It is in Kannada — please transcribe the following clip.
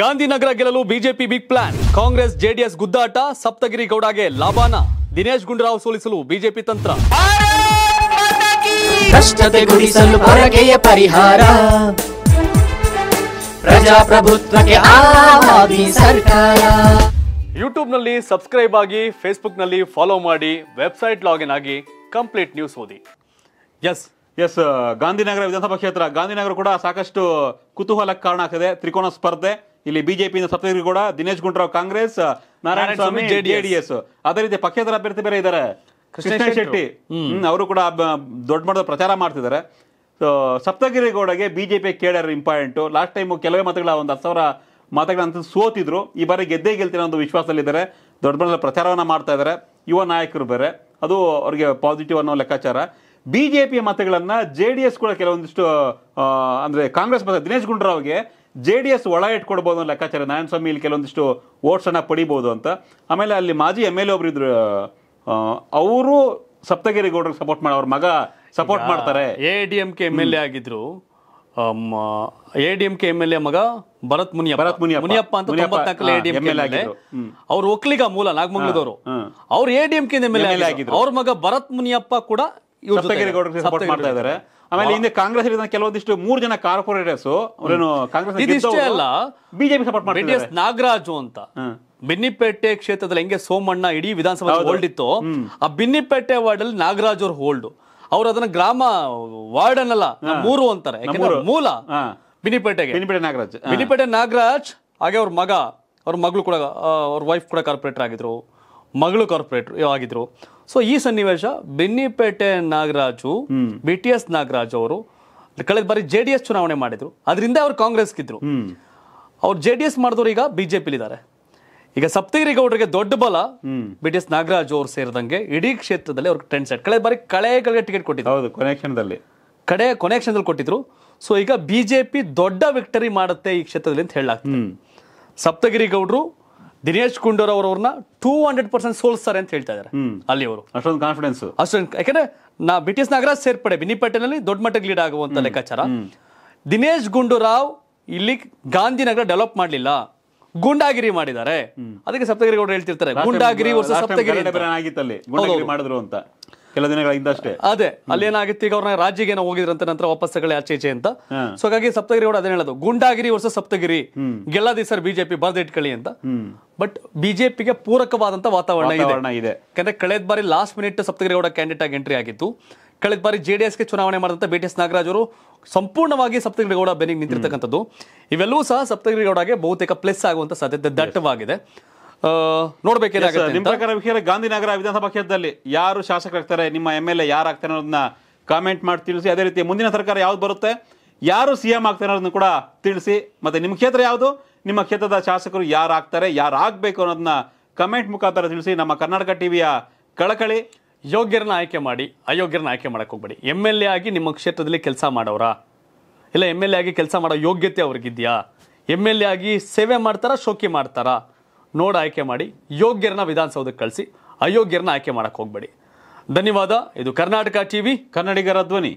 ಗಾಂಧಿನಗರ ಗೆಲ್ಲಲು BJP big plan Congress JDS ಗುದ್ದಾಟ ಸಪ್ತಗಿರಿ ಗೌಡಗೆ ಲಾಭಾನ ದಿನೇಶ್ ಗುಂಡೂರಾವ್ ಸೋಲಿಸಲು ಬಿಜೆಪಿ ತಂತ್ರ ಕಷ್ಟತೆ ಗುಡಿಸಲು ಪರಿಹಾರ ಪ್ರಜಾಪ್ರಭುತ್ವಕ್ಕೆ ಸರ್ಕಾರ ಯೂಟ್ಯೂಬ್ನಲ್ಲಿ ಸಬ್ಸ್ಕ್ರೈಬ್ ಆಗಿ ನಲ್ಲಿ ಫಾಲೋ ಮಾಡಿ ವೆಬ್ಸೈಟ್ ಲಾಗಿನ್ ಆಗಿ ಕಂಪ್ಲೀಟ್ ನ್ಯೂಸ್ ಓದಿ ಎಸ್ ಎಸ್ uh, ಗಾಂಧಿನಗರ ವಿಧಾನಸಭಾ ಕ್ಷೇತ್ರ ಗಾಂಧಿನಗರ ಕೂಡ ಸಾಕಷ್ಟು ಕುತೂಹಲಕ್ಕೆ ಕಾರಣ ಆಗ್ತದೆ ತ್ರಿಕೋನ ಸ್ಪರ್ಧೆ ಇಲ್ಲಿ ಬಿಜೆಪಿಯಿಂದ ಸಪ್ತಗಿರಿಗೌಡ ದಿನೇಶ್ ಗುಂಡೂರಾವ್ ಕಾಂಗ್ರೆಸ್ ನಾರಾಯಣ ಸ್ವಾಮಿ ಜೆಡಿಎಸ್ ಅದೇ ರೀತಿ ಪಕ್ಷೇತರ ಅಭ್ಯರ್ಥಿ ಬೇರೆ ಇದ್ದಾರೆ ಕೃಷ್ಣ ಶೆಟ್ಟಿ ಅವರು ಕೂಡ ದೊಡ್ಡ ಮಟ್ಟದ ಪ್ರಚಾರ ಮಾಡ್ತಿದ್ದಾರೆ ಸೊ ಸಪ್ತಗಿರಿಗೌಡಗೆ ಬಿಜೆಪಿ ಕೇಳರ್ ಇಂಪಾರ್ಟೆಂಟ್ ಲಾಸ್ಟ್ ಟೈಮ್ ಕೆಲವೇ ಮತಗಳ ಒಂದು ಹತ್ತು ಸಾವಿರ ಅಂತ ಸೋತಿದ್ರು ಈ ಬಾರಿ ಗೆದ್ದೇ ಗೆಲ್ತಿರೋ ಒಂದು ವಿಶ್ವಾಸದಲ್ಲಿದ್ದಾರೆ ದೊಡ್ಡ ಮಟ್ಟದ ಪ್ರಚಾರವನ್ನ ಮಾಡ್ತಾ ಇದಾರೆ ಯುವ ನಾಯಕರು ಬೇರೆ ಅದು ಅವರಿಗೆ ಪಾಸಿಟಿವ್ ಅನ್ನೋ ಲೆಕ್ಕಾಚಾರ ಬಿಜೆಪಿಯ ಮತಗಳನ್ನ ಮತಗಳನ್ನು ಜೆ ಡಿ ಎಸ್ ಕೂಡ ಕೆಲವೊಂದಿಷ್ಟು ಅಂದರೆ ಕಾಂಗ್ರೆಸ್ ಮತ ದಿನೇಶ್ ಗುಂಡೂರಾವ್ಗೆ ಜೆ ಡಿ ಎಸ್ ಒಳ ಇಟ್ಕೊಡ್ಬೋದು ಲೆಕ್ಕಾಚಾರ ನಾರಾಯಣಸ್ವಾಮಿ ಇಲ್ಲಿ ಕೆಲವೊಂದಿಷ್ಟು ವೋಟ್ಸನ್ನು ಪಡಿಬೋದು ಅಂತ ಆಮೇಲೆ ಅಲ್ಲಿ ಮಾಜಿ ಎಮ್ ಎಲ್ ಒಬ್ರು ಇದ್ರು ಅವರು ಸಪ್ತಗಿರಿ ಗೌಡ್ರಿಗೆ ಸಪೋರ್ಟ್ ಮಾಡಿ ಅವ್ರ ಮಗ ಸಪೋರ್ಟ್ ಮಾಡ್ತಾರೆ A D M K M L A ಆಗಿದ್ರು A D M K M L A ಮಗ ಭರತ್ ಮುನಿಯಪ್ಪ ಭರತ್ ಮುನಿಯಪ್ಪ ಮುನಿಯಪ್ಪ ಅಂತ ತೊಂಬತ್ನಾಲ್ಕಲ್ಲಿ ಎ ಡಿ ಎಂ ಅವ್ರ ಒಕ್ಕಲಿಗ ಮೂಲ ನಾಗಮಂಗ್ಲದವರು ಅವ್ರು A D M K M L A ಆಗಿದ್ರು ಅವ್ರ ಮಗ ಭರತ್ ಮುನಿಯಪ್ಪ ಕೂಡ ಸಪ್ತಗಿರಿ ಗೌಡ್ರಿಗೆ ಸಪೋರ್ಟ್ ಮಾಡ್ತಾ ಇದ್ದಾರೆ ಆಮೇಲೆ ಹಿಂದೆ ಕಾಂಗ್ರೆಸ್ ಕೆಲವೊಂದಿಷ್ಟು ಮೂರು ಜನ ಕಾರ್ಪೊರೇಟರ್ಸ್ ಕಾಂಗ್ರೆಸ್ ಅಲ್ಲ ಬಿಜೆಪಿ ಸಪೋರ್ಟ್ ಮಾಡಿ ನಾಗರಾಜು ಅಂತ ಬಿನ್ನಿಪೇಟೆ ಕ್ಷೇತ್ರದಲ್ಲಿ ಹೆಂಗೆ ಸೋಮಣ್ಣ ಇಡೀ ವಿಧಾನಸಭಾ ಹೋಲ್ಡ್ ಇತ್ತು ಆ ಬಿನ್ನಿಪೇಟೆ ವಾರ್ಡ್ ಅಲ್ಲಿ ನಾಗರಾಜ್ ಅವ್ರ ಹೋಲ್ಡ್ ಅವ್ರು ಅದನ್ನ ಗ್ರಾಮ ವಾರ್ಡ್ ಅನ್ನಲ್ಲ ಮೂರು ಅಂತಾರೆ ಮೂಲ ಬಿನ್ನಿಪೇಟೆ ಬಿನಿಪೇಟೆ ನಾಗರಾಜ್ ಬಿನಿಪೇಟೆ ನಾಗರಾಜ್ ಹಾಗೆ ಅವ್ರ ಮಗ ಅವ್ರ ಮಗಳು ಕೂಡ ಅವ್ರ ವೈಫ್ ಕೂಡ ಕಾರ್ಪೊರೇಟರ್ ಆಗಿದ್ರು ಮಗಳು ಕಾರ್ಪೊರೇಟರ್ ಆಗಿದ್ರು ಸೊ ಈ ಸನ್ನಿವೇಶ Bennipete Nagaraju B T S Nagaraj ಅವರು ಕಳೆದ ಬಾರಿ ಜೆ ಡಿ ಎಸ್ ಚುನಾವಣೆ ಮಾಡಿದ್ರು ಅದರಿಂದ ಅವ್ರು ಕಾಂಗ್ರೆಸ್ಗಿದ್ರು ಅವ್ರು ಜೆ ಡಿ ಎಸ್ ಮಾಡಿದವರು ಈಗ ಇದ್ದಾರೆ ಈಗ ಸಪ್ತಗಿರಿ ಗೌಡರಿಗೆ ದೊಡ್ಡ ಬಲ ಬಿ ಟಿ ಎಸ್ ನಾಗರಾಜ್ ಅವರು ಸೇರಿದಂಗೆ ಇಡೀ ಕ್ಷೇತ್ರದಲ್ಲಿ ಅವ್ರಿಗೆ ಟ್ರೆಂಡ್ ಸೆಟ್ ಕಳೆದ ಬಾರಿ ಕಳೆಗಳಿಗೆ ಟಿಕೆಟ್ ಕೊಟ್ಟಿದ್ರು ಹೌದು ಕೊನೆ ಕಡೆ ಕೊನೆ ಕ್ಷಣದಲ್ಲಿ ಕೊಟ್ಟಿದ್ರು ಸೊ ಈಗ ಬಿಜೆಪಿ ದೊಡ್ಡ ವಿಕ್ಟರಿ ಮಾಡುತ್ತೆ ಈ ಕ್ಷೇತ್ರದಲ್ಲಿ ಅಂತ ಹೇಳಲಾಗ್ತದೆ ಸಪ್ತಗಿರಿ ಗೌಡರು ದಿನೇಶ್ ಗುಂಡೂರ್ ಅವ್ರನ್ನ ಟೂ ಹಂಡ್ರೆಡ್ ಪರ್ಸೆಂಟ್ ಸೋಲ್ಸ್ತಾರೆ ಅಂತ ಹೇಳ್ತಾ ಇದ್ದಾರೆ ಅಲ್ಲಿ ಅವರು ಅಷ್ಟೊಂದು ಕಾನ್ಫಿಡೆನ್ಸ್ ಅಷ್ಟೊಂದು ಯಾಕಂದ್ರೆ ನಾ ಬ್ರಿಟಿಷ್ ನಾಗರಾಜ್ ಸೇರ್ಪಡೆ ಬಿನಿಪಟ್ಟನಲ್ಲಿ ದೊಡ್ಡ ಮಟ್ಟಕ್ಕೆ ಲೀಡ್ ಆಗುವಂತ ಲೆಕ್ಕಾಚಾರ ದಿನೇಶ್ ಗುಂಡೂರಾವ್ ಇಲ್ಲಿ ಗಾಂಧಿನಗರ ಡೆವಲಪ್ ಮಾಡಲಿಲ್ಲ ಗುಂಡಾಗಿರಿ ಮಾಡಿದ್ದಾರೆ ಅದಕ್ಕೆ ಸಪ್ತಗಿರಿ ಗೌಡರು ಹೇಳ್ತಿರ್ತಾರೆ ಗುಂಡಾಗಿರಿ ಸಪ್ತಗಿರಿ ಮಾಡಿದ್ರು ಅಂತ ಕೆಲ ದಿನಗಳ ಹಿಂದಷ್ಟೇ ಅದೇ ಅಲ್ಲಿ ಏನಾಗಿತ್ತು ಈಗ ಅವ್ರನ್ನ ರಾಜ್ಯಗೆ ಏನೋ ಹೋಗಿದ್ರಂತ ನಂತರ ವಾಪಸ್ ತಗೊಳ್ಳಿ ಆಚೆ ಈಚೆ ಅಂತ ಸೊ ಹಾಗಾಗಿ ಸಪ್ತಗಿರಿ ಅದೇ ಹೇಳೋದು ಗುಂಡಾಗಿರಿ ವರ್ಷ ಸಪ್ತಗಿರಿ ಗೆಲ್ಲದಿ ಸರ್ ಬಿಜೆಪಿ ಇಟ್ಕೊಳ್ಳಿ ಅಂತ ಬಟ್ ಬಿಜೆಪಿಗೆ ಪೂರಕವಾದಂತ ವಾತಾವರಣ ಇದೆ ಯಾಕಂದ್ರೆ ಕಳೆದ ಬಾರಿ last minute Saptagiri Gowda candidate ಆಗಿ ಎಂಟ್ರಿ ಆಗಿತ್ತು ಕಳೆದ ಬಾರಿ ಜೆ ಡಿ ಚುನಾವಣೆ ಮಾಡಿದಂಥ ಬಿ ಟಿ ಎಸ್ ನಾಗರಾಜ್ ಅವರು ಸಂಪೂರ್ಣವಾಗಿ ಸಪ್ತಗಿರಿಗೌಡ ಬೆನ್ನಿಗೆ ನಿಂತಿರ್ತಕ್ಕಂಥದ್ದು ಇವೆಲ್ಲವೂ ಸಹ ಸಪ್ತಗಿರಿಗೌಡಗೆ ಬಹುತೇಕ ಪ್ಲಸ್ ಆಗುವಂತ ಸಾಧ್ಯತೆ ದಟ್ಟವಾಗಿದೆ ನೋಡ್ಬೇಕಾಗುತ್ತೆ ನಿಮ್ಮ ಪ್ರಕಾರ ವಿಷಯ ಗಾಂಧಿನಗರ ವಿಧಾನಸಭಾ ಕ್ಷೇತ್ರದಲ್ಲಿ ಯಾರು ಶಾಸಕರಾಗ್ತಾರೆ ನಿಮ್ಮ ಎಮ್ ಎಲ್ ಎ ಯಾರು ಆಗ್ತಾರೆ ಅನ್ನೋದನ್ನ ಕಾಮೆಂಟ್ ಮಾಡಿ ತಿಳಿಸಿ ಅದೇ ರೀತಿ ಮುಂದಿನ ಸರ್ಕಾರ ಯಾವ್ದು ಬರುತ್ತೆ ಯಾರು ಸಿ ಎಂ ಆಗ್ತಾರೆ ಅನ್ನೋದನ್ನ ಕೂಡ ತಿಳಿಸಿ ಮತ್ತೆ ನಿಮ್ಮ ಕ್ಷೇತ್ರ ಯಾವುದು ನಿಮ್ಮ ಕ್ಷೇತ್ರದ ಶಾಸಕರು ಯಾರು ಆಗ್ತಾರೆ ಯಾರು ಆಗ್ಬೇಕು ಅನ್ನೋದನ್ನ ಕಮೆಂಟ್ ಮುಖಾಂತರ ತಿಳಿಸಿ ನಮ್ಮ ಕರ್ನಾಟಕ ಟಿವಿಯ ಕಳಕಳಿ ಯೋಗ್ಯರನ್ನ ಆಯ್ಕೆ ಮಾಡಿ ಅಯೋಗ್ಯರನ್ನ ಆಯ್ಕೆ ಮಾಡಕ್ಕೆ ಹೋಗ್ಬೇಡಿ ಎಮ್ ಎಲ್ ಎ ಆಗಿ ನಿಮ್ಮ ಕ್ಷೇತ್ರದಲ್ಲಿ ಕೆಲಸ ಮಾಡೋರ ಇಲ್ಲ ಎಮ್ ಎಲ್ ಎ ಆಗಿ ಕೆಲಸ ಮಾಡೋ ಯೋಗ್ಯತೆ ಅವ್ರಿಗಿದ್ಯಾ ಎಮ್ ಎಲ್ ಎ ಆಗಿ ಸೇವೆ ಮಾಡ್ತಾರಾ ಶೋಕಿ ಮಾಡ್ತಾರಾ ನೋಡ್ ಆಯ್ಕೆ ಮಾಡಿ ಯೋಗ್ಯರನ್ನ ವಿಧಾನಸೌಧಕ್ಕೆ ಕಳಿಸಿ ಅಯೋಗ್ಯರನ್ನ ಆಯ್ಕೆ ಮಾಡಕ್ಕೆ ಹೋಗಬೇಡಿ ಧನ್ಯವಾದ ಇದು ಕರ್ನಾಟಕ ಟಿವಿ ಕನ್ನಡಿಗರ ಧ್ವನಿ